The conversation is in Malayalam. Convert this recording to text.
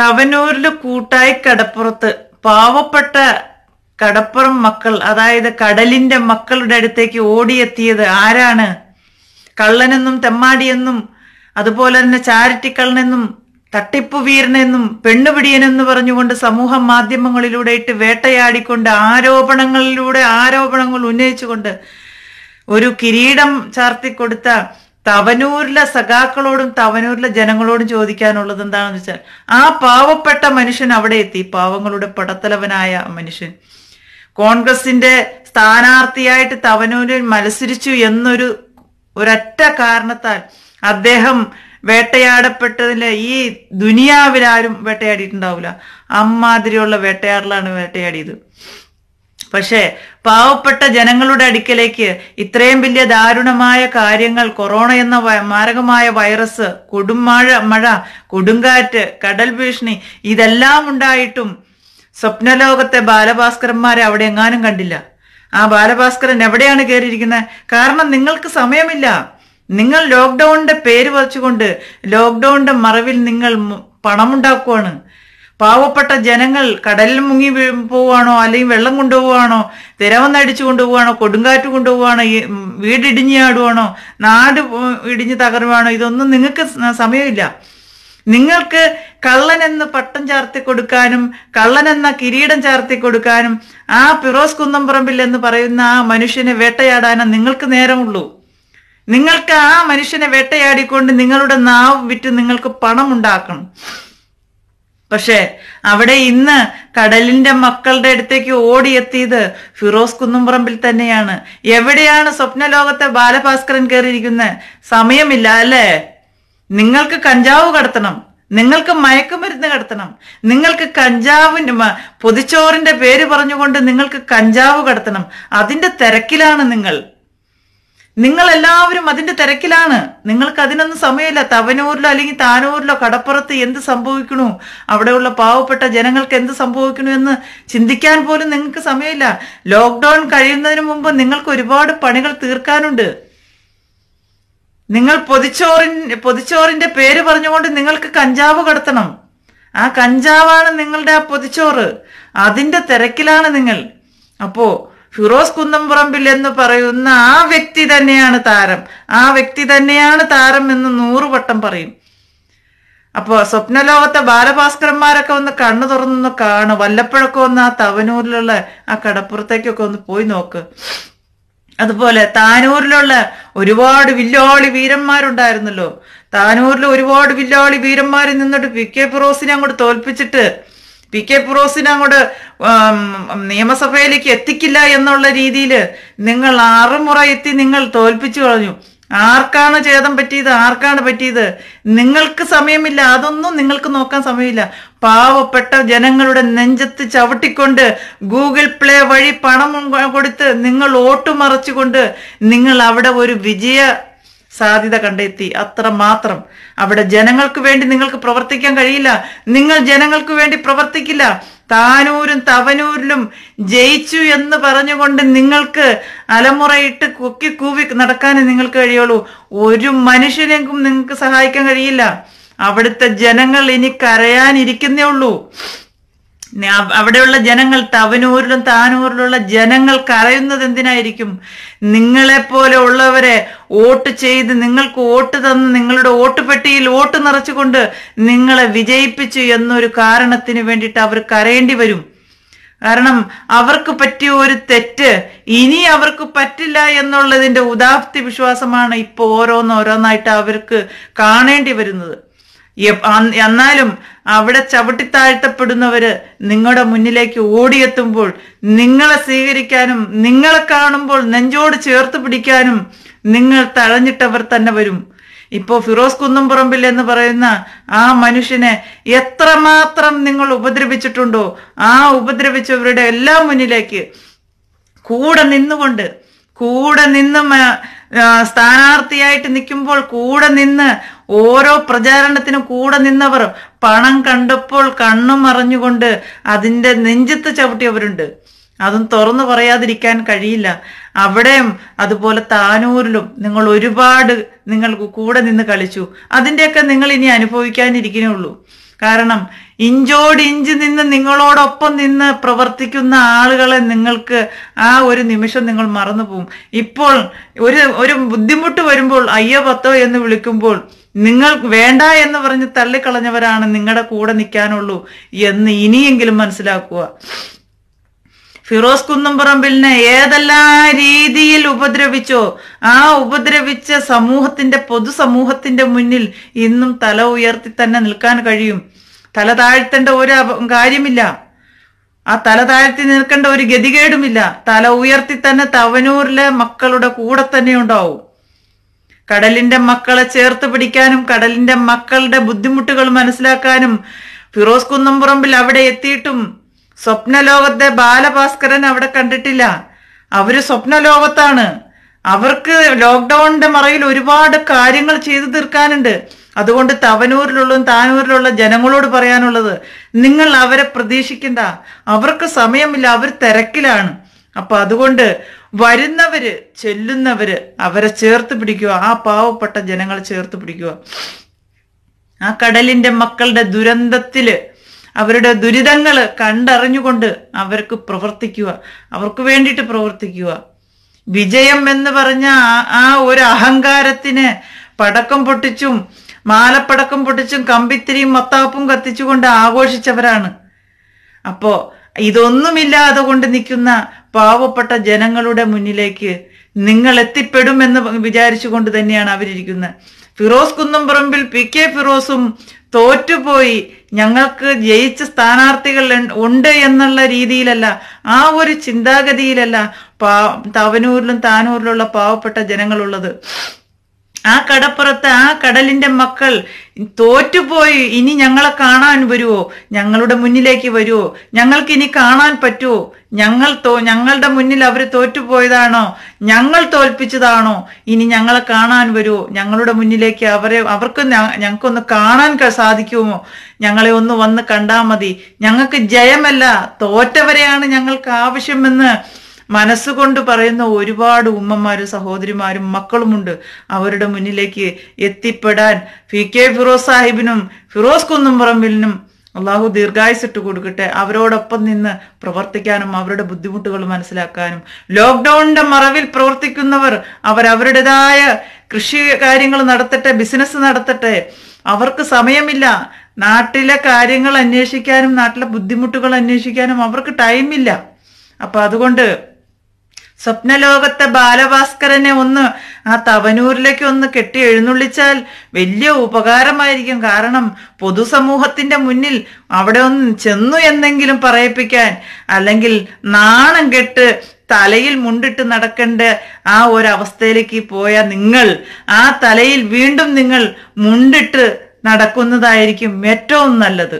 തവനൂരില് കൂട്ടായി കടപ്പുറത്ത് പാവപ്പെട്ട കടപ്പുറം മക്കൾ അതായത് കടലിന്റെ മക്കളുടെ അടുത്തേക്ക് ഓടിയെത്തിയത് ആരാണ് കള്ളനെന്നും തെമ്മാടിയെന്നും അതുപോലെ തന്നെ ചാരിറ്റി കള്ളനെന്നും തട്ടിപ്പു വീരനെന്നും പെണ്ണുപിടിയനെന്ന് പറഞ്ഞുകൊണ്ട് സമൂഹ മാധ്യമങ്ങളിലൂടെ ഇട്ട് വേട്ടയാടിക്കൊണ്ട് ആരോപണങ്ങളിലൂടെ ആരോപണങ്ങൾ ഉന്നയിച്ചുകൊണ്ട് ഒരു കിരീടം കൊടുത്ത തവനൂരിലെ സഖാക്കളോടും തവനൂരിലെ ജനങ്ങളോടും ചോദിക്കാനുള്ളത് എന്താണെന്ന് വെച്ചാൽ ആ പാവപ്പെട്ട മനുഷ്യൻ അവിടെ എത്തി പാവങ്ങളുടെ പടത്തലവനായ മനുഷ്യൻ കോൺഗ്രസിന്റെ സ്ഥാനാർത്ഥിയായിട്ട് തവനൂരിൽ മത്സരിച്ചു എന്നൊരു ഒരൊറ്റ കാരണത്താൽ അദ്ദേഹം വേട്ടയാടപ്പെട്ടതില് ഈ ദുനിയാവിലാരും വേട്ടയാടിയിട്ടുണ്ടാവില്ല അമ്മാതിരിയുള്ള വേട്ടയാടലാണ് വേട്ടയാടിയത് പക്ഷേ പാവപ്പെട്ട ജനങ്ങളുടെ അടുക്കലേക്ക് ഇത്രയും വലിയ ദാരുണമായ കാര്യങ്ങൾ കൊറോണ എന്ന മാരകമായ വൈറസ് കൊടുമഴ മഴ കൊടുങ്കാറ്റ് കടൽ ഭീഷണി ഇതെല്ലാം ഉണ്ടായിട്ടും സ്വപ്നലോകത്തെ ബാലഭാസ്കരന്മാരെ അവിടെ എങ്ങാനും കണ്ടില്ല ആ ബാലഭാസ്കരൻ എവിടെയാണ് കയറിയിരിക്കുന്നത് കാരണം നിങ്ങൾക്ക് സമയമില്ല നിങ്ങൾ ലോക്ക്ഡൌണിന്റെ പേര് വച്ചുകൊണ്ട് ലോക്ക്ഡൌണിന്റെ മറവിൽ നിങ്ങൾ പണമുണ്ടാക്കുവാണ് പാവപ്പെട്ട ജനങ്ങൾ കടലിൽ മുങ്ങി പോവുകയാണോ അല്ലെങ്കിൽ വെള്ളം കൊണ്ടുപോവുകയാണോ അടിച്ചു കൊണ്ടുപോവുകയാണോ കൊടുങ്കാറ്റ് കൊണ്ടുപോവുകയാണോ വീടിടിഞ്ഞാടുവാണോ നാട് ഇടിഞ്ഞ് തകരുവാണോ ഇതൊന്നും നിങ്ങൾക്ക് സമയമില്ല നിങ്ങൾക്ക് കള്ളൻ എന്ന് പട്ടം ചാർത്തി കൊടുക്കാനും കള്ളൻ എന്ന കിരീടം ചാർത്തി കൊടുക്കാനും ആ ഫിറോസ് കുന്നംപറമ്പിൽ എന്ന് പറയുന്ന ആ മനുഷ്യനെ വേട്ടയാടാനും നിങ്ങൾക്ക് നേരമുള്ളൂ നിങ്ങൾക്ക് ആ മനുഷ്യനെ വേട്ടയാടിക്കൊണ്ട് നിങ്ങളുടെ നാവ് വിറ്റ് നിങ്ങൾക്ക് പണം ഉണ്ടാക്കണം പക്ഷേ അവിടെ ഇന്ന് കടലിന്റെ മക്കളുടെ അടുത്തേക്ക് ഓടിയെത്തിയത് ഫിറോസ് കുന്നുംപറമ്പിൽ തന്നെയാണ് എവിടെയാണ് സ്വപ്നലോകത്തെ ബാലഭാസ്കരൻ കയറിയിരിക്കുന്നത് സമയമില്ല അല്ലേ നിങ്ങൾക്ക് കഞ്ചാവ് കടത്തണം നിങ്ങൾക്ക് മയക്കുമരുന്ന് കടത്തണം നിങ്ങൾക്ക് കഞ്ചാവിൻ്റെ പൊതിച്ചോറിന്റെ പേര് പറഞ്ഞുകൊണ്ട് നിങ്ങൾക്ക് കഞ്ചാവ് കടത്തണം അതിന്റെ തിരക്കിലാണ് നിങ്ങൾ നിങ്ങൾ എല്ലാവരും അതിന്റെ തിരക്കിലാണ് നിങ്ങൾക്ക് അതിനൊന്നും സമയമില്ല തവനൂരിലോ അല്ലെങ്കിൽ താനൂരിലോ കടപ്പുറത്ത് എന്ത് സംഭവിക്കണു അവിടെയുള്ള പാവപ്പെട്ട ജനങ്ങൾക്ക് എന്ത് സംഭവിക്കണു എന്ന് ചിന്തിക്കാൻ പോലും നിങ്ങൾക്ക് സമയമില്ല ലോക്ക്ഡൌൺ കഴിയുന്നതിന് മുമ്പ് നിങ്ങൾക്ക് ഒരുപാട് പണികൾ തീർക്കാനുണ്ട് നിങ്ങൾ പൊതിച്ചോറിൻ പൊതിച്ചോറിന്റെ പേര് പറഞ്ഞുകൊണ്ട് നിങ്ങൾക്ക് കഞ്ചാവ് കടത്തണം ആ കഞ്ചാവാണ് നിങ്ങളുടെ ആ പൊതിച്ചോറ് അതിന്റെ തിരക്കിലാണ് നിങ്ങൾ അപ്പോ ഫിറോസ് കുന്നംപറമ്പിൽ എന്ന് പറയുന്ന ആ വ്യക്തി തന്നെയാണ് താരം ആ വ്യക്തി തന്നെയാണ് താരം എന്ന് നൂറുവട്ടം പറയും അപ്പോൾ സ്വപ്നലോകത്തെ ബാലഭാസ്കരന്മാരൊക്കെ ഒന്ന് കണ്ണു തുറന്നൊന്ന് കാണു വല്ലപ്പോഴൊക്കെ ഒന്ന് ആ തവനൂരിലുള്ള ആ കടപ്പുറത്തേക്കൊക്കെ ഒന്ന് പോയി നോക്ക് അതുപോലെ താനൂരിലുള്ള ഒരുപാട് വില്ലോളി വീരന്മാരുണ്ടായിരുന്നല്ലോ താനൂരിൽ ഒരുപാട് വില്ലോളി വീരന്മാരിൽ നിന്നിട്ട് പി കെ ഫിറോസിനെ അങ്ങോട്ട് തോൽപ്പിച്ചിട്ട് പി കെ ഫിറോസിനെ അങ്ങോട്ട് നിയമസഭയിലേക്ക് എത്തിക്കില്ല എന്നുള്ള രീതിയിൽ നിങ്ങൾ ആറുമുറ എത്തി നിങ്ങൾ തോൽപ്പിച്ചു കളഞ്ഞു ആർക്കാണ് ചേതം പറ്റിയത് ആർക്കാണ് പറ്റിയത് നിങ്ങൾക്ക് സമയമില്ല അതൊന്നും നിങ്ങൾക്ക് നോക്കാൻ സമയമില്ല പാവപ്പെട്ട ജനങ്ങളുടെ നെഞ്ചത്ത് ചവിട്ടിക്കൊണ്ട് ഗൂഗിൾ പ്ലേ വഴി പണം കൊടുത്ത് നിങ്ങൾ ഓട്ടുമറച്ചുകൊണ്ട് നിങ്ങൾ അവിടെ ഒരു വിജയ സാധ്യത കണ്ടെത്തി അത്രമാത്രം അവിടെ ജനങ്ങൾക്ക് വേണ്ടി നിങ്ങൾക്ക് പ്രവർത്തിക്കാൻ കഴിയില്ല നിങ്ങൾ ജനങ്ങൾക്ക് വേണ്ടി പ്രവർത്തിക്കില്ല താനൂരും തവനൂരിലും ജയിച്ചു എന്ന് പറഞ്ഞുകൊണ്ട് നിങ്ങൾക്ക് അലമുറയിട്ട് കൊക്കി കൂവി നടക്കാനേ നിങ്ങൾക്ക് കഴിയുള്ളൂ ഒരു മനുഷ്യനെങ്കിലും നിങ്ങൾക്ക് സഹായിക്കാൻ കഴിയില്ല അവിടുത്തെ ജനങ്ങൾ ഇനി കരയാനിരിക്കുന്നേ ഉള്ളൂ അവിടെയുള്ള ജനങ്ങൾ തവനൂരിലും താനൂരിലുള്ള ജനങ്ങൾ കരയുന്നത് എന്തിനായിരിക്കും നിങ്ങളെപ്പോലെ ഉള്ളവരെ വോട്ട് ചെയ്ത് നിങ്ങൾക്ക് വോട്ട് തന്ന് നിങ്ങളുടെ വോട്ട് പെട്ടിയിൽ വോട്ട് നിറച്ചുകൊണ്ട് നിങ്ങളെ വിജയിപ്പിച്ചു എന്നൊരു കാരണത്തിന് വേണ്ടിയിട്ട് അവർ കരയേണ്ടി വരും കാരണം അവർക്ക് പറ്റിയ ഒരു തെറ്റ് ഇനി അവർക്ക് പറ്റില്ല എന്നുള്ളതിന്റെ ഉദാപ്തി വിശ്വാസമാണ് ഇപ്പോൾ ഓരോന്നോരോന്നായിട്ട് അവർക്ക് കാണേണ്ടി വരുന്നത് എന്നാലും അവിടെ ചവിട്ടിത്താഴ്ത്തപ്പെടുന്നവര് നിങ്ങളുടെ മുന്നിലേക്ക് ഓടിയെത്തുമ്പോൾ നിങ്ങളെ സ്വീകരിക്കാനും നിങ്ങളെ കാണുമ്പോൾ നെഞ്ചോട് ചേർത്ത് പിടിക്കാനും നിങ്ങൾ തഴഞ്ഞിട്ടവർ തന്നെ വരും ഇപ്പോ ഫിറോസ് കുന്നുംപറമ്പിൽ എന്ന് പറയുന്ന ആ മനുഷ്യനെ എത്രമാത്രം നിങ്ങൾ ഉപദ്രവിച്ചിട്ടുണ്ടോ ആ ഉപദ്രവിച്ചവരുടെ എല്ലാം മുന്നിലേക്ക് കൂടെ നിന്നുകൊണ്ട് കൂടെ നിന്നും സ്ഥാനാർത്ഥിയായിട്ട് നിൽക്കുമ്പോൾ കൂടെ നിന്ന് ഓരോ പ്രചാരണത്തിനും കൂടെ നിന്നവർ പണം കണ്ടപ്പോൾ കണ്ണും മറഞ്ഞുകൊണ്ട് അതിൻ്റെ നെഞ്ചത്ത് ചവിട്ടിയവരുണ്ട് അതും തുറന്നു പറയാതിരിക്കാൻ കഴിയില്ല അവിടെയും അതുപോലെ താനൂരിലും നിങ്ങൾ ഒരുപാട് നിങ്ങൾ കൂടെ നിന്ന് കളിച്ചു അതിൻ്റെയൊക്കെ നിങ്ങൾ ഇനി ഉള്ളൂ കാരണം ഇഞ്ചോട് ഇഞ്ച് നിന്ന് നിങ്ങളോടൊപ്പം നിന്ന് പ്രവർത്തിക്കുന്ന ആളുകളെ നിങ്ങൾക്ക് ആ ഒരു നിമിഷം നിങ്ങൾ മറന്നു ഇപ്പോൾ ഒരു ഒരു ബുദ്ധിമുട്ട് വരുമ്പോൾ അയ്യോ പത്തോ എന്ന് വിളിക്കുമ്പോൾ നിങ്ങൾ വേണ്ട എന്ന് പറഞ്ഞ് തള്ളിക്കളഞ്ഞവരാണ് നിങ്ങളുടെ കൂടെ നിൽക്കാനുള്ളൂ എന്ന് ഇനിയെങ്കിലും മനസ്സിലാക്കുക ഫിറോസ് കുന്നംപറമ്പിലിനെ ഏതെല്ലാം രീതിയിൽ ഉപദ്രവിച്ചോ ആ ഉപദ്രവിച്ച സമൂഹത്തിന്റെ പൊതുസമൂഹത്തിന്റെ മുന്നിൽ ഇന്നും തല ഉയർത്തി തന്നെ നിൽക്കാൻ കഴിയും തല താഴ്ത്തേണ്ട ഒരു കാര്യമില്ല ആ തല താഴ്ത്തി നിൽക്കേണ്ട ഒരു ഗതികേടുമില്ല തല ഉയർത്തി തന്നെ തവനൂരിലെ മക്കളുടെ കൂടെ തന്നെ ഉണ്ടാവും കടലിന്റെ മക്കളെ ചേർത്ത് പിടിക്കാനും കടലിന്റെ മക്കളുടെ ബുദ്ധിമുട്ടുകൾ മനസ്സിലാക്കാനും ഫിറോസ് കുന്നംപുറമ്പിൽ അവിടെ എത്തിയിട്ടും സ്വപ്നലോകത്തെ ബാലഭാസ്കരൻ അവിടെ കണ്ടിട്ടില്ല അവര് സ്വപ്നലോകത്താണ് അവർക്ക് ലോക്ക്ഡൌണിന്റെ മറയിൽ ഒരുപാട് കാര്യങ്ങൾ ചെയ്തു തീർക്കാനുണ്ട് അതുകൊണ്ട് തവനൂരിലുള്ള താനൂരിലുള്ള ജനങ്ങളോട് പറയാനുള്ളത് നിങ്ങൾ അവരെ പ്രതീക്ഷിക്കണ്ട അവർക്ക് സമയമില്ല അവർ തിരക്കിലാണ് അപ്പൊ അതുകൊണ്ട് വരുന്നവര് ചെല്ലുന്നവര് അവരെ ചേർത്ത് പിടിക്കുക ആ പാവപ്പെട്ട ജനങ്ങളെ ചേർത്ത് പിടിക്കുക ആ കടലിന്റെ മക്കളുടെ ദുരന്തത്തില് അവരുടെ ദുരിതങ്ങൾ കണ്ടറിഞ്ഞുകൊണ്ട് അവർക്ക് പ്രവർത്തിക്കുക അവർക്ക് വേണ്ടിയിട്ട് പ്രവർത്തിക്കുക വിജയം എന്ന് പറഞ്ഞ ആ ഒരു അഹങ്കാരത്തിന് പടക്കം പൊട്ടിച്ചും മാലപ്പടക്കം പൊട്ടിച്ചും കമ്പിത്തിരിയും മത്താപ്പും കത്തിച്ചുകൊണ്ട് ആഘോഷിച്ചവരാണ് അപ്പോൾ ഇതൊന്നുമില്ലാതെ കൊണ്ട് നിൽക്കുന്ന പാവപ്പെട്ട ജനങ്ങളുടെ മുന്നിലേക്ക് നിങ്ങൾ എത്തിപ്പെടുമെന്ന് വിചാരിച്ചുകൊണ്ട് തന്നെയാണ് അവരിരിക്കുന്നത് ഫിറോസ് കുന്നംപറമ്പിൽ പി കെ ഫിറോസും തോറ്റുപോയി ഞങ്ങൾക്ക് ജയിച്ച സ്ഥാനാർത്ഥികൾ ഉണ്ട് എന്നുള്ള രീതിയിലല്ല ആ ഒരു ചിന്താഗതിയിലല്ല പാ തവനൂരിലും താനൂരിലുള്ള പാവപ്പെട്ട ജനങ്ങളുള്ളത് ആ കടപ്പുറത്ത് ആ കടലിന്റെ മക്കൾ തോറ്റുപോയി ഇനി ഞങ്ങളെ കാണാൻ വരുമോ ഞങ്ങളുടെ മുന്നിലേക്ക് വരുമോ ഞങ്ങൾക്ക് ഇനി കാണാൻ പറ്റുമോ ഞങ്ങൾ തോ ഞങ്ങളുടെ മുന്നിൽ അവർ തോറ്റുപോയതാണോ ഞങ്ങൾ തോൽപ്പിച്ചതാണോ ഇനി ഞങ്ങളെ കാണാൻ വരുമോ ഞങ്ങളുടെ മുന്നിലേക്ക് അവരെ അവർക്ക് ഞങ്ങൾക്കൊന്ന് കാണാൻ സാധിക്കുമോ ഞങ്ങളെ ഒന്ന് വന്ന് കണ്ടാൽ മതി ഞങ്ങൾക്ക് ജയമല്ല തോറ്റവരെയാണ് ഞങ്ങൾക്ക് ആവശ്യമെന്ന് മനസ്സുകൊണ്ട് പറയുന്ന ഒരുപാട് ഉമ്മമാരും സഹോദരിമാരും മക്കളുമുണ്ട് അവരുടെ മുന്നിലേക്ക് എത്തിപ്പെടാൻ പി കെ ഫിറോസ് സാഹിബിനും ഫിറോസ് കുന്നുംപറമ്പിലിനും അള്ളാഹു ദീർഘായുസിട്ട് കൊടുക്കട്ടെ അവരോടൊപ്പം നിന്ന് പ്രവർത്തിക്കാനും അവരുടെ ബുദ്ധിമുട്ടുകൾ മനസ്സിലാക്കാനും ലോക്ക്ഡൌണിന്റെ മറവിൽ പ്രവർത്തിക്കുന്നവർ അവരവരുടേതായ കൃഷി കാര്യങ്ങൾ നടത്തട്ടെ ബിസിനസ് നടത്തട്ടെ അവർക്ക് സമയമില്ല നാട്ടിലെ കാര്യങ്ങൾ അന്വേഷിക്കാനും നാട്ടിലെ ബുദ്ധിമുട്ടുകൾ അന്വേഷിക്കാനും അവർക്ക് ടൈമില്ല അപ്പൊ അതുകൊണ്ട് സ്വപ്നലോകത്തെ ബാലഭാസ്കരനെ ഒന്ന് ആ തവനൂരിലേക്ക് ഒന്ന് കെട്ടി എഴുന്നള്ളിച്ചാൽ വലിയ ഉപകാരമായിരിക്കും കാരണം പൊതുസമൂഹത്തിന്റെ മുന്നിൽ അവിടെ ഒന്ന് ചെന്നു എന്നെങ്കിലും പറയിപ്പിക്കാൻ അല്ലെങ്കിൽ നാണം കെട്ട് തലയിൽ മുണ്ടിട്ട് നടക്കേണ്ട ആ ഒരവസ്ഥയിലേക്ക് പോയ നിങ്ങൾ ആ തലയിൽ വീണ്ടും നിങ്ങൾ മുണ്ടിട്ട് നടക്കുന്നതായിരിക്കും ഏറ്റവും നല്ലത്